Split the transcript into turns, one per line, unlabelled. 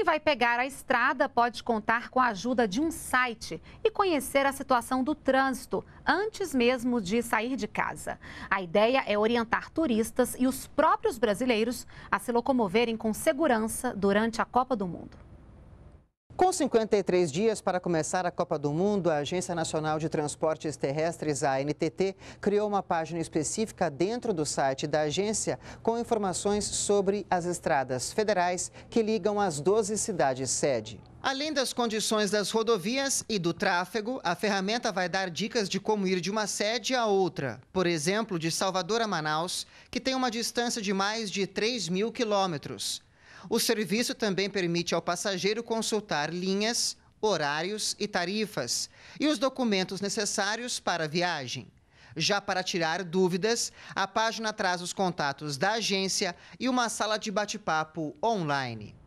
Quem vai pegar a estrada pode contar com a ajuda de um site e conhecer a situação do trânsito antes mesmo de sair de casa. A ideia é orientar turistas e os próprios brasileiros a se locomoverem com segurança durante a Copa do Mundo.
Com 53 dias para começar a Copa do Mundo, a Agência Nacional de Transportes Terrestres, a ANTT, criou uma página específica dentro do site da agência com informações sobre as estradas federais que ligam as 12 cidades sede. Além das condições das rodovias e do tráfego, a ferramenta vai dar dicas de como ir de uma sede a outra. Por exemplo, de Salvador a Manaus, que tem uma distância de mais de 3 mil quilômetros. O serviço também permite ao passageiro consultar linhas, horários e tarifas e os documentos necessários para a viagem. Já para tirar dúvidas, a página traz os contatos da agência e uma sala de bate-papo online.